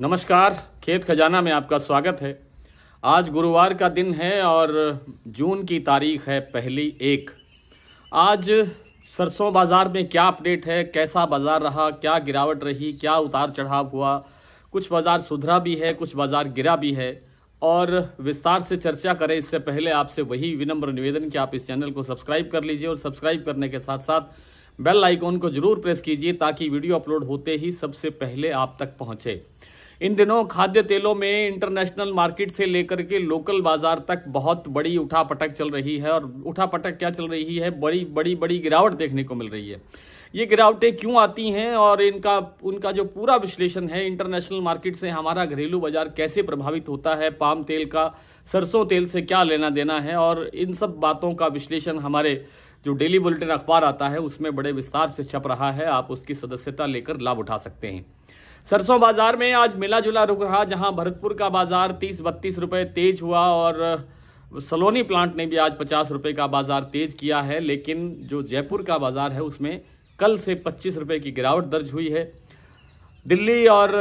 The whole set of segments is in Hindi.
नमस्कार खेत खजाना में आपका स्वागत है आज गुरुवार का दिन है और जून की तारीख है पहली एक आज सरसों बाज़ार में क्या अपडेट है कैसा बाज़ार रहा क्या गिरावट रही क्या उतार चढ़ाव हुआ कुछ बाज़ार सुधरा भी है कुछ बाज़ार गिरा भी है और विस्तार से चर्चा करें इससे पहले आपसे वही विनम्र निवेदन कि आप इस चैनल को सब्सक्राइब कर लीजिए और सब्सक्राइब करने के साथ साथ बेल आइकॉन को जरूर प्रेस कीजिए ताकि वीडियो अपलोड होते ही सबसे पहले आप तक पहुंचे इन दिनों खाद्य तेलों में इंटरनेशनल मार्केट से लेकर के लोकल बाजार तक बहुत बड़ी उठापटक चल रही है और उठापटक क्या चल रही है बड़ी बड़ी बड़ी गिरावट देखने को मिल रही है ये गिरावटें क्यों आती हैं और इनका उनका जो पूरा विश्लेषण है इंटरनेशनल मार्केट से हमारा घरेलू बाजार कैसे प्रभावित होता है पाम तेल का सरसों तेल से क्या लेना देना है और इन सब बातों का विश्लेषण हमारे जो डेली बुलेटिन अखबार आता है उसमें बड़े विस्तार से छप रहा है आप उसकी सदस्यता लेकर लाभ उठा सकते हैं सरसों बाजार में आज मिला जुला रुख रहा जहां भरतपुर का बाजार तीस बत्तीस रुपये तेज हुआ और सलोनी प्लांट ने भी आज पचास रुपये का बाजार तेज किया है लेकिन जो जयपुर का बाजार है उसमें कल से पच्चीस रुपये की गिरावट दर्ज हुई है दिल्ली और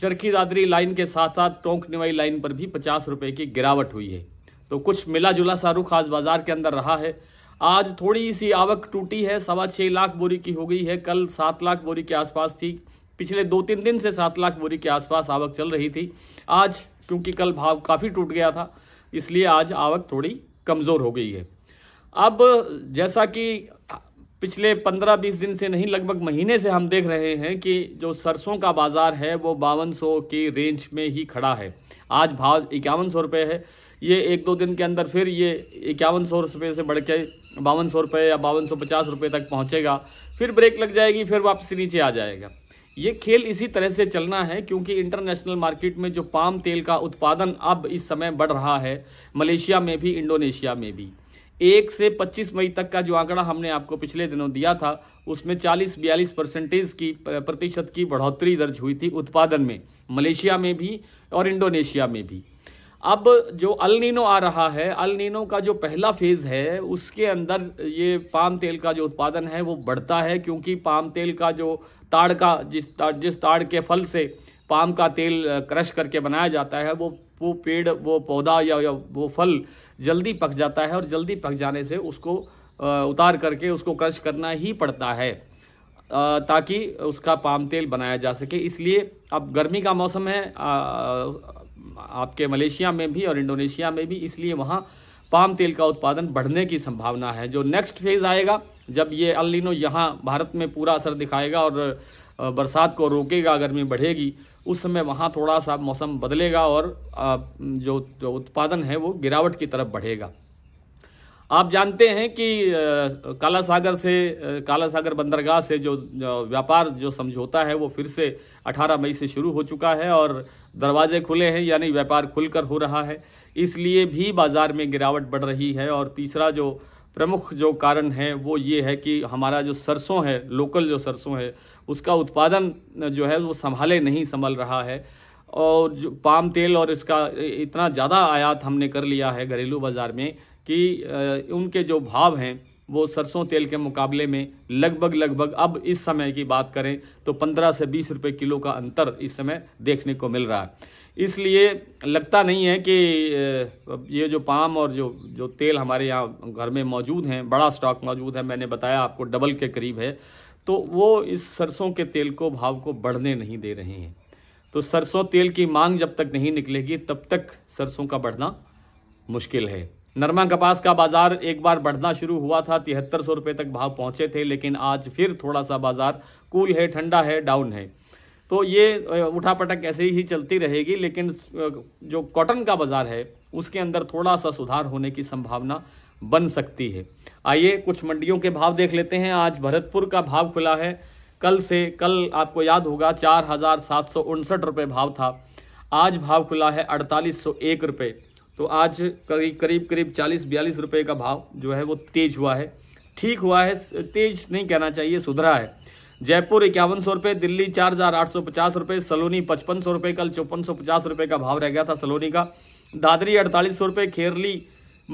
चरखी दादरी लाइन के साथ साथ टोंक निवाई लाइन पर भी पचास रुपये की गिरावट हुई है तो कुछ मिला जुला सा रुख आज बाजार के अंदर रहा है आज थोड़ी सी आवक टूटी है सवा छः लाख बोरी की हो गई है कल सात लाख बोरी के आसपास थी पिछले दो तीन दिन से सात लाख बोरी के आसपास आवक चल रही थी आज क्योंकि कल भाव काफ़ी टूट गया था इसलिए आज आवक थोड़ी कमज़ोर हो गई है अब जैसा कि पिछले पंद्रह बीस दिन से नहीं लगभग महीने से हम देख रहे हैं कि जो सरसों का बाज़ार है वो बावन सौ की रेंज में ही खड़ा है आज भाव इक्यावन सौ रुपये है ये एक दो दिन के अंदर फिर ये इक्यावन सौ रुपये से बढ़ के बावन सौ रुपये या बावन सौ पचास रुपये तक पहुँचेगा फिर ब्रेक लग जाएगी फिर वापस नीचे आ जाएगा ये खेल इसी तरह से चलना है क्योंकि इंटरनेशनल मार्केट में जो पाम तेल का उत्पादन अब इस समय बढ़ रहा है मलेशिया में भी इंडोनेशिया में भी एक से 25 मई तक का जो आंकड़ा हमने आपको पिछले दिनों दिया था उसमें 40-42 परसेंटेज की प्रतिशत की बढ़ोतरी दर्ज हुई थी उत्पादन में मलेशिया में भी और इंडोनेशिया में भी अब जो अलनीनो आ रहा है अलनीनो का जो पहला फेज़ है उसके अंदर ये पाम तेल का जो उत्पादन है वो बढ़ता है क्योंकि पाम तेल का जो ताड़ का जिस ताड़ जिस ताड़ के फल से पाम का तेल क्रश करके बनाया जाता है वो वो पेड़ वो पौधा या, या वो फल जल्दी पक जाता है और जल्दी पक जाने से उसको उतार करके उसको क्रश करना ही पड़ता है ताकि उसका पाम तेल बनाया जा सके इसलिए अब गर्मी का मौसम है आपके मलेशिया में भी और इंडोनेशिया में भी इसलिए वहाँ पाम तेल का उत्पादन बढ़ने की संभावना है जो नेक्स्ट फेज़ आएगा जब ये अलिनो यहाँ भारत में पूरा असर दिखाएगा और बरसात को रोकेगा गर्मी बढ़ेगी उस समय वहाँ थोड़ा सा मौसम बदलेगा और जो, जो उत्पादन है वो गिरावट की तरफ बढ़ेगा आप जानते हैं कि काला सागर से काला सागर बंदरगाह से जो व्यापार जो समझौता है वो फिर से 18 मई से शुरू हो चुका है और दरवाजे खुले हैं यानी व्यापार खुलकर हो रहा है इसलिए भी बाज़ार में गिरावट बढ़ रही है और तीसरा जो प्रमुख जो कारण है वो ये है कि हमारा जो सरसों है लोकल जो सरसों है उसका उत्पादन जो है वो संभाले नहीं संभल रहा है और जो पाम तेल और इसका इतना ज़्यादा आयात हमने कर लिया है घरेलू बाज़ार में कि उनके जो भाव हैं वो सरसों तेल के मुकाबले में लगभग लगभग अब इस समय की बात करें तो 15 से 20 रुपए किलो का अंतर इस समय देखने को मिल रहा है इसलिए लगता नहीं है कि ये जो पाम और जो जो तेल हमारे यहाँ घर में मौजूद हैं बड़ा स्टॉक मौजूद है मैंने बताया आपको डबल के करीब है तो वो इस सरसों के तेल को भाव को बढ़ने नहीं दे रहे हैं तो सरसों तेल की मांग जब तक नहीं निकलेगी तब तक सरसों का बढ़ना मुश्किल है नरमा कपास का बाजार एक बार बढ़ना शुरू हुआ था तिहत्तर सौ रुपये तक भाव पहुंचे थे लेकिन आज फिर थोड़ा सा बाजार कूल है ठंडा है डाउन है तो ये उठापटक ऐसे ही चलती रहेगी लेकिन जो कॉटन का बाज़ार है उसके अंदर थोड़ा सा सुधार होने की संभावना बन सकती है आइए कुछ मंडियों के भाव देख लेते हैं आज भरतपुर का भाव खुला है कल से कल आपको याद होगा चार हज़ार सात सौ उनसठ रुपये भाव था आज भाव खुला है अड़तालीस सौ एक रुपये तो आज करीब करीब करीब चालीस बयालीस रुपये का भाव जो है वो तेज हुआ है ठीक हुआ है तेज नहीं कहना चाहिए सुधरा है जयपुर इक्यावन सौ रुपये दिल्ली चार हज़ार आठ सौ पचास रुपये सलोनी पचपन सौ रुपये कल चौपन सौ पचास रुपये का भाव रह गया था सलोनी का दादरी अड़तालीस सौ रुपये खेरली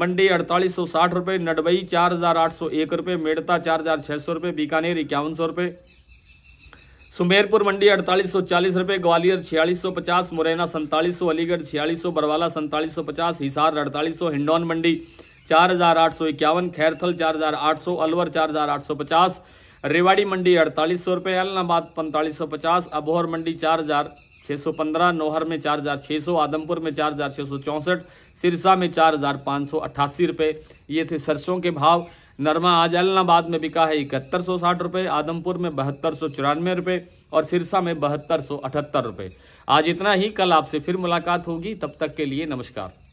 मंडी अड़तालीस सौ साठ रुपये नडबई चार हज़ार आठ सौ एक रुपये मेड़ता चार हज़ार छः सौ रुपये बीकानेर इक्यावन सौ रुपये सुमेरपुर मंडी अड़तालीस सौ चालीस रुपये ग्वालियर छियालीस सौ पचास मुरैना सैंतालीस सौ अलीगढ़ छियालीस सौ बरवाला सैंतालीस सौ पचास हिसार अड़तालीस सौ हिंडौन मंडी चार हजार आठ सौ इक्यावन खैरथल चार हजार आठ सौ अलवर चार हजार आठ सौ पचास रेवाड़ी मंडी अड़तालीस सौ रुपये अलनाबाद पैंतालीस सौ पचास अबोहर मंडी चार हजार छः सौ पंद्रह नौहर में चार हजार छः सौ आदमपुर में चार हजार छः सौ चौंसठ सिरसा में चार हजार पाँच सौ अट्ठासी रुपये ये थे सरसों के भाव नरमा आज अलाहाबाद में बिका है इकहत्तर सौ साठ रुपये आदमपुर में बहत्तर सौ चौरानवे रुपये और सिरसा में बहत्तर सौ अठहत्तर रुपये आज इतना ही कल आपसे फिर मुलाकात होगी तब तक के लिए नमस्कार